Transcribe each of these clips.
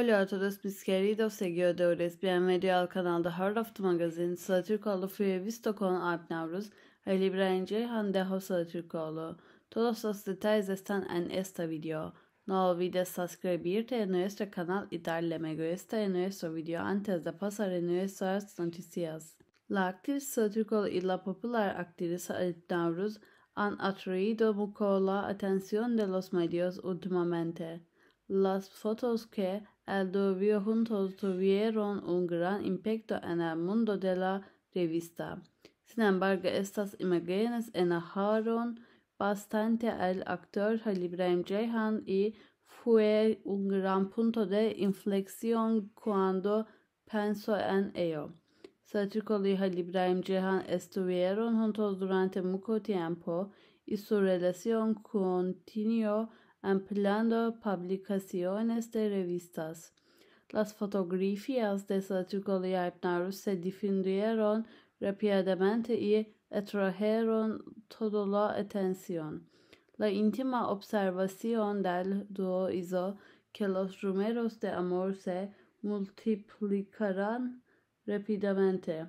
Hola a todos mis queridos seguidores, bienvenido al canal de Heart of the Magazine, Salatürkoğlu fue visto con Alp Navruz, el librenci Handeho Salatürkoğlu. Todos los detalles están en este video. No olvides suscribirte a nuestro canal y darle me gusta en nuestro video antes de pasar a nuestras noticias. La actriz Salatürkoğlu y la popular actriz Alp Navruz han atraído mucho la atención de los medios últimamente. Las fotos que Adobe juntos tuvieron un gran impacto en el mundo de la revista. Sin embargo, estas imágenes enojaron bastante al actor Halil Ibrahim y fue un gran punto de inflexión cuando pensó en ello. Satricol y Halil Ibrahim estuvieron juntos durante mucho tiempo y su relación continuó ampliando publicaciones de revistas. Las fotografías de Selçuklu y se difundieron rápidamente y atrajeron toda la atención. La íntima observación del dúo hizo que los rumores de amor se multiplicaran rápidamente.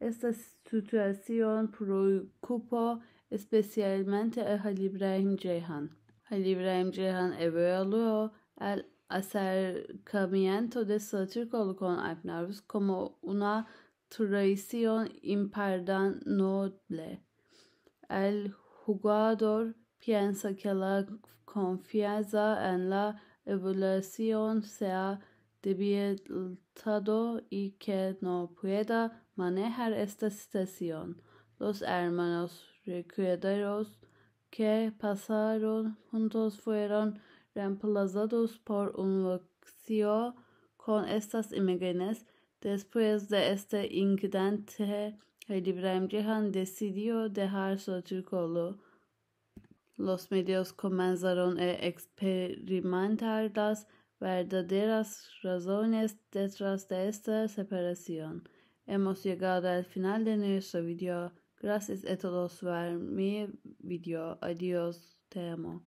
Esta situación preocupó especialmente a Halibrahim Jehan. Halil İbrahim Ceyhan Evoyaluo, El acercamiento de Satürkoğlu con Alpnarus como una traición imperdonable. El jugador piensa que la confianza en la evolución se ha debilitado y que no pueda manejar esta situación. Los hermanos recuerdos que pasaron juntos fueron reemplazados por un vacío con estas imágenes. Después de este incidente, el Ibrahim Cihan decidió dejar su círculo. Los medios comenzaron a experimentar las verdaderas razones detrás de esta separación. Hemos llegado al final de nuestro video. Gracias a todos ver mi video. Adiós. Te amo.